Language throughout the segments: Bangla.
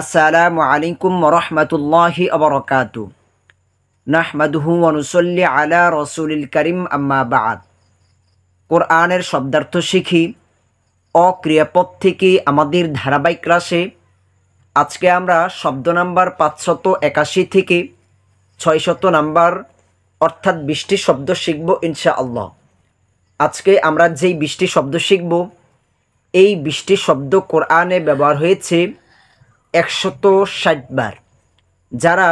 আসসালামু আলাইকুম রহমতুল্লাহি আবরকাত নাহমাদুহু অনুসল্লি আলা রসুলিল করিম আম্মা বাদ কোরআনের শব্দার্থ শিখি অক্রিয়াপদ থেকে আমাদের ধারাবাহিক রাশে আজকে আমরা শব্দ নাম্বার পাঁচশত একাশি থেকে ছয়শত নাম্বার অর্থাৎ বৃষ্টি শব্দ শিখব ইনশা আল্লাহ আজকে আমরা যেই বৃষ্টি শব্দ শিখব এই বৃষ্টি শব্দ কোরআনে ব্যবহার হয়েছে একশত ষাটবার যারা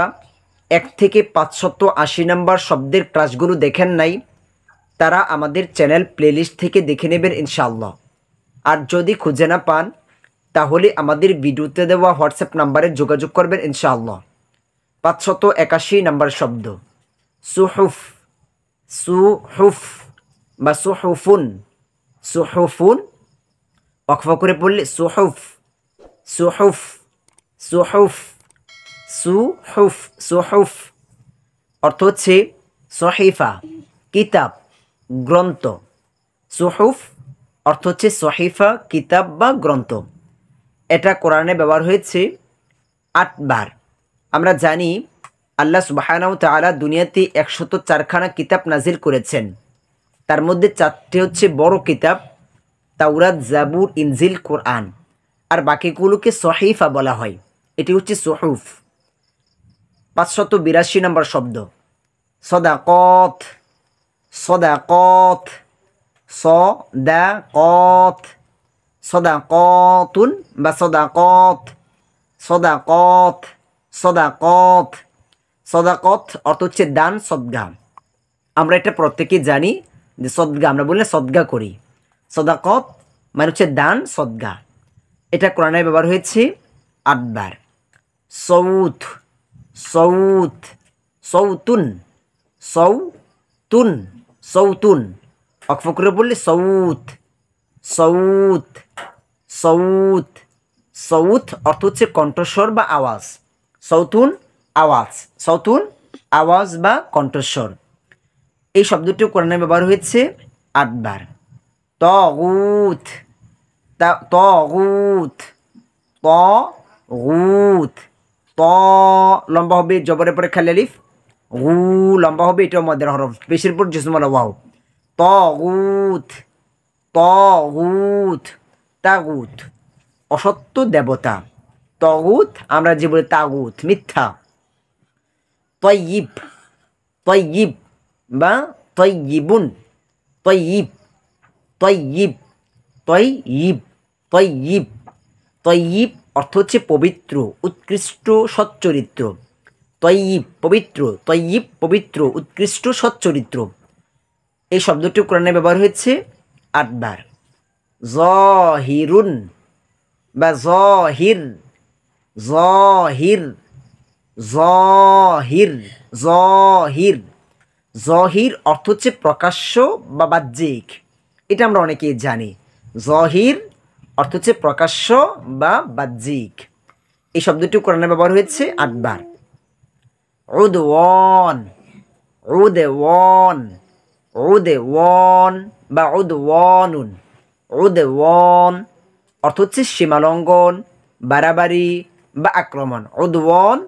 এক থেকে পাঁচশত আশি নাম্বার শব্দের ক্লাসগুলো দেখেন নাই তারা আমাদের চ্যানেল প্লেলিস্ট থেকে দেখে নেবেন ইনশাআল্লাহ আর যদি খুঁজে না পান তাহলে আমাদের ভিডিওতে দেওয়া হোয়াটসঅ্যাপ নাম্বারে যোগাযোগ করবেন ইনশাআল্লাহ পাঁচশত একাশি নাম্বার শব্দ সুহুফ সুহুফ বা সুহুফুন সুহুফুন অক্ষ করে পড়লে সুহুফ সুহুফ সুহুফ সুহুফ সুহুফ অর্থ হচ্ছে সহিফা কিতাব গ্রন্থ সুহুফ অর্থ হচ্ছে সহিফা কিতাব বা গ্রন্থ এটা কোরআনে ব্যবহার হয়েছে আটবার আমরা জানি আল্লাহ সুবাহানাউ তালা দুনিয়াতে একশত চারখানা কিতাব নাজিল করেছেন তার মধ্যে চারটে হচ্ছে বড় কিতাব তাওরাত জাবুর ইনজিল কোরআন আর বাকিগুলোকে সহিফা বলা হয় এটি হচ্ছে সহুফ পাঁচশত বিরাশি নম্বর শব্দ সদা সদা স দা সদাকত সদা কতুন বা সদা সদা সদা সদাকত সদা সদাকত অর্থ হচ্ছে দান সদ্গা আমরা এটা প্রত্যেকেই জানি যে সদগা আমরা বললে সদ্গা করি সদাকত মানে হচ্ছে দান সদ্গা এটা কোরআনায় ব্যবহার হয়েছে আটবার সৌথ সৌথ সৌতুন সৌ তুন সৌতুন অক্ষ বললে সৌথ সৌথ সৌথ সৌথ অর্থ হচ্ছে কণ্ঠস্বর বা আওয়াজ সৌতুন আওয়াজ সৌতুন আওয়াজ বা কণ্ঠস্বর এই শব্দটি কোরআনে ব্যবহার হয়েছে আটবার তগুত তগুত তগুত লম্বা হবে জবরের পরে খালি আলিফ গু লম্বা হবে এটাও মদের হরফ বেশির পর জেসমলা ওয়াও ত গুথ ত তাগুত অসত্য দেবতা তগুত আমরা যে বলি তাগুত মিথ্যা তৈব তৈব বা তৈবুন তৈব তৈব তৈব তৈব তৈব অর্থ হচ্ছে পবিত্র উৎকৃষ্ট সচ্চরিত্র তৈব পবিত্র তৈব পবিত্র উৎকৃষ্ট সচ্চরিত্র এই শব্দটি কোরআনে ব্যবহার হয়েছে আটবার হিরুন বা জ জ জ হির হির হির জ হির জ হির অর্থ হচ্ছে প্রকাশ্য বা বাহ্যিক এটা আমরা অনেকেই জানি জহির অর্থ হচ্ছে প্রকাশ্য বা বাহ্যিক এই শব্দটি কোরআনে ব্যবহার হয়েছে আটবার উদওয়ান উদওয়ান ওয়ন বা উদওয়ানুন ওয়ন অর্থ হচ্ছে সীমালঙ্ঘন বাড়াবাড়ি বা আক্রমণ ওয়ন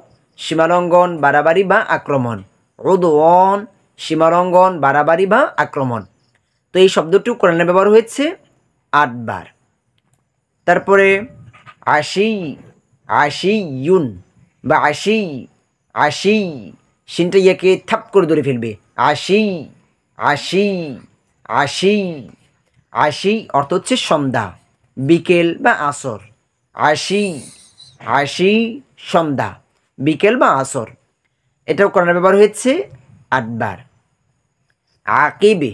সীমালঙ্ঘন বাড়াবাড়ি বা আক্রমণ উদওয়ান সীমালঙ্ঘন বাড়াবাড়ি বা আক্রমণ তো এই শব্দটিও কোরআনে ব্যবহার হয়েছে আটবার তারপরে আশি আশি ইউন বা আশি আশি সিনটা ইয়াকে থাপ করে ধরে ফেলবে আশি আশি আশি আশি অর্থ হচ্ছে সন্ধ্যা বিকেল বা আসর আশি আশি সন্ধ্যা বিকেল বা আসর এটাও করার ব্যবহার হয়েছে আটবার আকেবে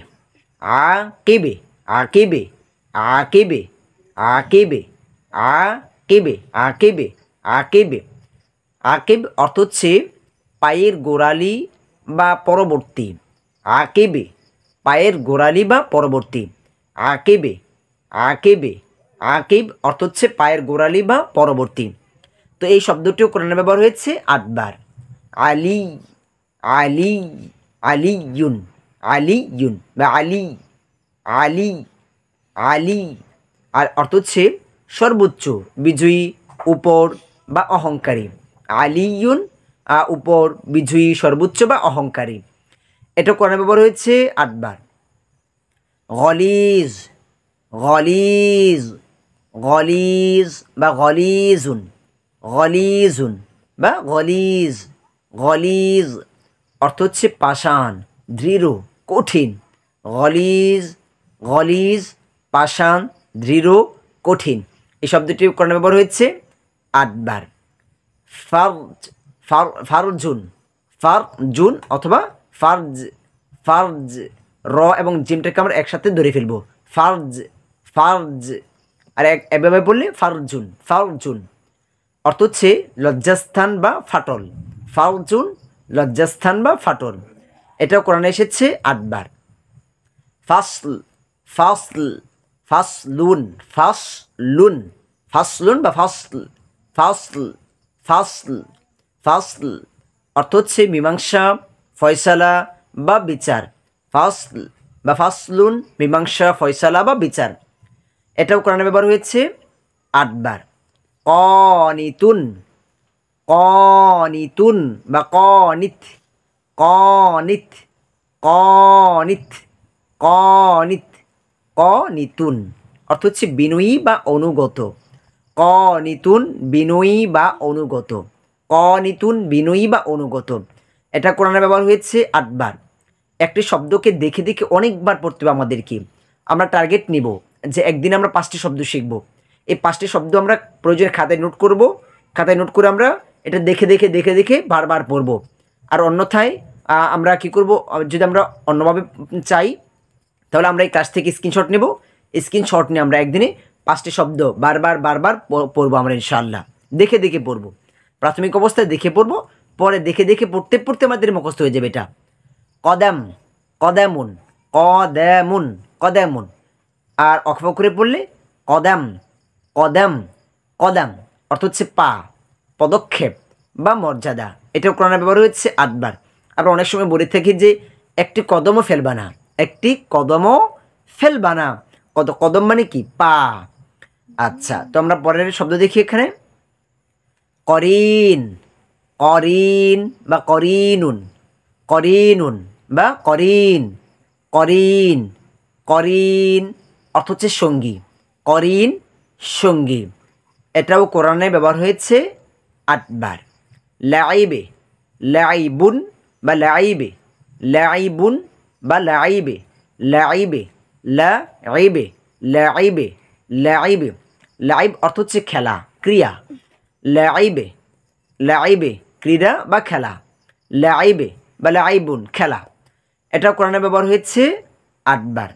আকেবে আকেবে আকেবে আকেবে আকেবে আকেবে আকেবে আকেব অর্থ হচ্ছে পায়ের গোড়ালি বা পরবর্তী আকেবে পায়ের গোড়ালি বা পরবর্তী আকেবে আকেবে আকিব অর্থ হচ্ছে পায়ের গোড়ালি বা পরবর্তী তো এই শব্দটিও কোরআনে ব্যবহার হয়েছে আটবার আলি আলি আলী ইউন আলী ইউন বা আলি আলি আলি আর অর্থ হচ্ছে সর্বোচ্চ বিজয়ী উপর বা অহংকারী আলিয়ুন উপর বিজয়ী সর্বোচ্চ বা অহংকারী এটা কোন ব্যবহার হয়েছে আটবার গলিজ গলিজ গলিজ বা গলিজুন গলিজুন বা গলিজ গলিজ অর্থ হচ্ছে পাষাণ দৃঢ় কঠিন গলিজ গলিজ পাষাণ দৃঢ় কঠিন এই শব্দটি কোরআন ব্যবহার হয়েছে আটবার জুন ফারজুন জুন অথবা ফারজ ফারজ র এবং জিমটাকে আমরা একসাথে ধরে ফেলবো ফারজ ফারজ আর এক এভাবে বললে ফারজুন ফারজুন অর্থ হচ্ছে লজ্জাস্থান বা ফাটল ফারজুন লজ্জাস্থান বা ফাটল এটাও কোরআনে এসেছে আটবার ফাসল ফাসল Faslun. Faslun. Faslun বা ফাসল ফাসল ফাসল ফাসল অর্থ হচ্ছে মীমাংসা ফয়সালা বা বিচার ফাসল বা ফাসলুন মীমাংসা ফয়সালা বা বিচার এটাও কোরআনে ব্যবহার হয়েছে আটবার কনিতুন কনিতুন বা কনিত কনিত কনিত কনিত ক নিতুন অর্থ হচ্ছে বিনয়ী বা অনুগত ক নিতুন বিনয়ী বা অনুগত ক নিতুন বিনয়ী বা অনুগত এটা কোরআনে ব্যবহার হয়েছে আটবার একটি শব্দকে দেখে দেখে অনেকবার পড়তে হবে আমাদেরকে আমরা টার্গেট নিব যে একদিন আমরা পাঁচটি শব্দ শিখব এই পাঁচটি শব্দ আমরা প্রয়োজনে খাতায় নোট করব খাতায় নোট করে আমরা এটা দেখে দেখে দেখে দেখে বারবার পড়ব আর অন্যথায় আমরা কি করব যদি আমরা অন্যভাবে চাই তাহলে আমরা এই ক্লাস থেকে স্ক্রিনশট নেব স্ক্রিনশট নিয়ে আমরা একদিনে পাঁচটি শব্দ বারবার বারবার পড়বো আমরা ইনশাল্লাহ দেখে দেখে পড়বো প্রাথমিক অবস্থায় দেখে পড়বো পরে দেখে দেখে পড়তে পড়তে আমাদের মুখস্থ হয়ে যাবে এটা কদাম কদামুন কদামুন কদামুন আর অক্ষ করে পড়লে কদাম কদাম কদাম অর্থ হচ্ছে পা পদক্ষেপ বা মর্যাদা এটাও কোরআনে ব্যবহার হচ্ছে আটবার আবার অনেক সময় বলে থাকি যে একটি কদমও ফেলবা না একটি কদমও ফেলবা না কত কদম মানে কি পা আচ্ছা তো আমরা পরের শব্দ দেখি এখানে করিন করিন বা করিনুন করিনুন বা করিন করিন করিন অর্থ হচ্ছে সঙ্গী করিন সঙ্গী এটাও কোরআনে ব্যবহার হয়েছে আটবার লাইবে লাইবুন বা লাইবে লাইবুন বা লাইবে লাইবে লাইবে লাইবে লাইবে লাইব অর্থ হচ্ছে খেলা ক্রিয়া লাইবে লাইবে ক্রীড়া বা খেলা লাইবে বা লাইবুন খেলা এটা কোরআনে ব্যবহার হয়েছে আটবার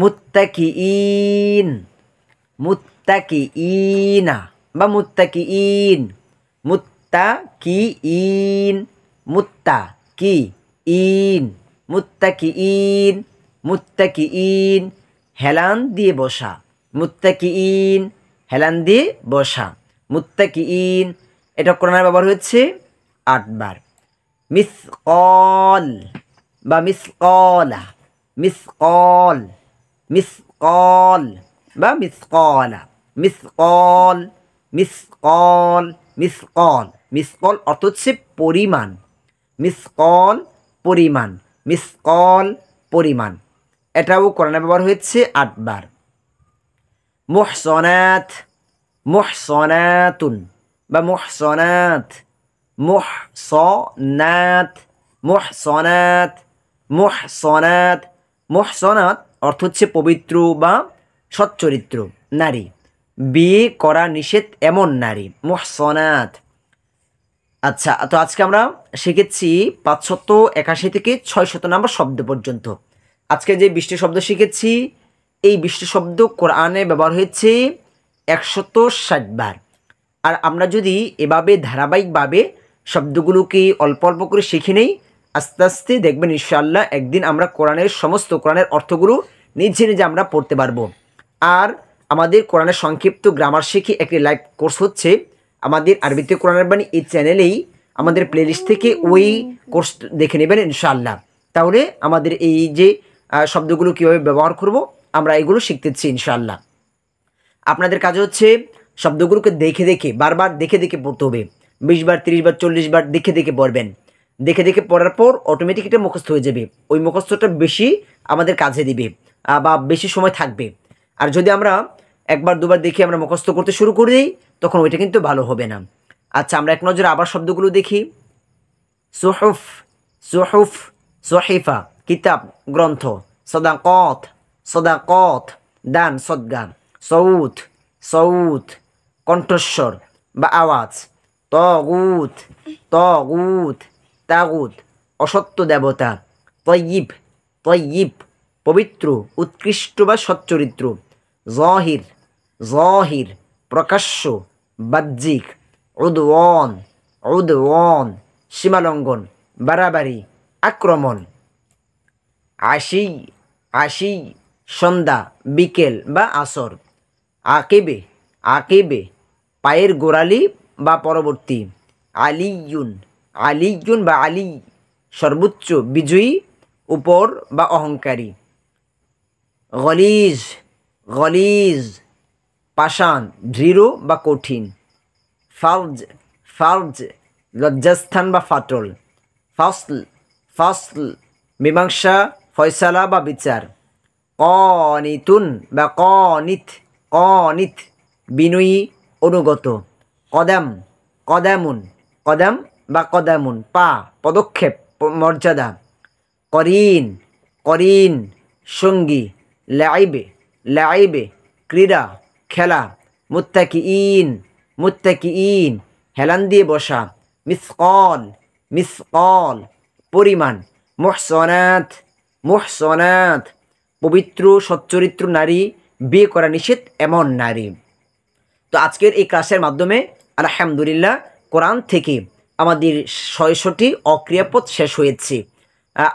মুত্তাকি ইন মুত্তাকি ইনা বা মুত্তাকি ইন মুত্তা কি ইন মুত্তা কি ইন মুত্তাকি ইন মুত্তাকি ইন হেলান দিয়ে বসা মুত্তাকি ইন হেলান দিয়ে বসা মুত্তাকি ইন এটা কোরআনার ব্যবহার হচ্ছে আটবার মিস কল বা মিস কলা মিস কল মিস কল বা মিস কলা মিস কল মিস কল মিস কল মিস কল অর্থ হচ্ছে পরিমাণ মিস কল পরিমাণ মিসকল পরিমাণ এটাও কোরআনে ব্যবহার হয়েছে আটবার মোহসনাথ মোহসনাতুন বা মোহসনাথ মোহসনাথ মোহসনাথ মোহসনাথ মোহসনাথ অর্থ হচ্ছে পবিত্র বা সচ্চরিত্র নারী বিয়ে করা নিষেধ এমন নারী মোহসনাথ আচ্ছা তো আজকে আমরা শিখেছি পাঁচশত একাশি থেকে ছয়শত নম্বর শব্দ পর্যন্ত আজকে যে বৃষ্টি শব্দ শিখেছি এই বৃষ্টি শব্দ কোরআনে ব্যবহার হয়েছে একশত ষাটবার আর আমরা যদি এভাবে ধারাবাহিকভাবে শব্দগুলোকে অল্প অল্প করে শিখে নেই আস্তে আস্তে দেখবেন ঈশ্বাল্লাহ একদিন আমরা কোরআনের সমস্ত কোরআনের অর্থগুলো নিজে নিজে আমরা পড়তে পারবো আর আমাদের কোরআনের সংক্ষিপ্ত গ্রামার শিখে একটি লাইভ কোর্স হচ্ছে আমাদের আরবিতে কোরআনের বাণী এই চ্যানেলেই আমাদের প্লেলিস্ট থেকে ওই কোর্স দেখে নেবেন ইনশাআল্লাহ তাহলে আমাদের এই যে শব্দগুলো কীভাবে ব্যবহার করব আমরা এগুলো শিখতেছি ইনশাআল্লাহ আপনাদের কাজ হচ্ছে শব্দগুলোকে দেখে দেখে বারবার দেখে দেখে পড়তে হবে বিশ বার তিরিশ বার চল্লিশ বার দেখে দেখে পড়বেন দেখে দেখে পড়ার পর অটোমেটিক এটা মুখস্থ হয়ে যাবে ওই মুখস্থটা বেশি আমাদের কাজে দিবে বা বেশি সময় থাকবে আর যদি আমরা একবার দুবার দেখে আমরা মুখস্থ করতে শুরু করে দিই তখন ওইটা কিন্তু ভালো হবে না আচ্ছা আমরা এক নজরে আবার শব্দগুলো দেখি সোহফ সোহফ সোহেফা কিতাব গ্রন্থ সদা কথ সদা কথ দান সদ্গা সৌথ সৌথ কণ্ঠস্বর বা আওয়াজ তগুত তগুত তাগুত অসত্য দেবতা তৈব তৈব পবিত্র উৎকৃষ্ট বা সচ্চরিত্র জহির জহির প্রকাশ্য বাহ্যিক উদওয়ন উদওয়ন সীমালঙ্ঘন বাড়াবাড়ি আক্রমণ আশি আশি সন্ধ্যা বিকেল বা আসর আকেবে আকেবে পায়ের গোড়ালি বা পরবর্তী আলিয়ুন আলিউন বা আলি সর্বোচ্চ বিজয়ী উপর বা অহংকারী গলিজ গলিজ পাষাণ দৃঢ় বা কঠিন ফাউজ ফাউজ লজ্জাস্থান বা ফাটল ফসল ফসল মীমাংসা ফয়সালা বা বিচার কনিতুন বা কনিত কনিত বিনয়ী অনুগত কদাম কদামুন কদাম বা কদামুন পা পদক্ষেপ মর্যাদা করিন করিন সঙ্গী লাইবে লাইবে ক্রীড়া খেলা মুত্তাকি ইন মুত্তাকি ইন হেলান দিয়ে বসা মিসকল মিসকল পরিমাণ মোহসনাথ মোহসনাথ পবিত্র সচ্চরিত্র নারী বিয়ে করা নিষেধ এমন নারী তো আজকের এই ক্লাসের মাধ্যমে আলহামদুলিল্লাহ কোরআন থেকে আমাদের ছয়শটি অক্রিয়াপথ শেষ হয়েছে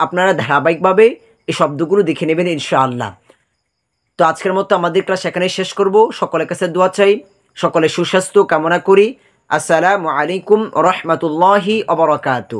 আপনারা ধারাবাহিকভাবে এই শব্দগুলো দেখে নেবেন ইনশাআল্লাহ তো আজকের মতো আমাদের ক্লাস এখানেই শেষ করব সকলের কাছে দোয়া চাই সকলে সুস্বাস্থ্য কামনা করি আসসালামু আলাইকুম রহমতুল্লাহি অবরাকাতু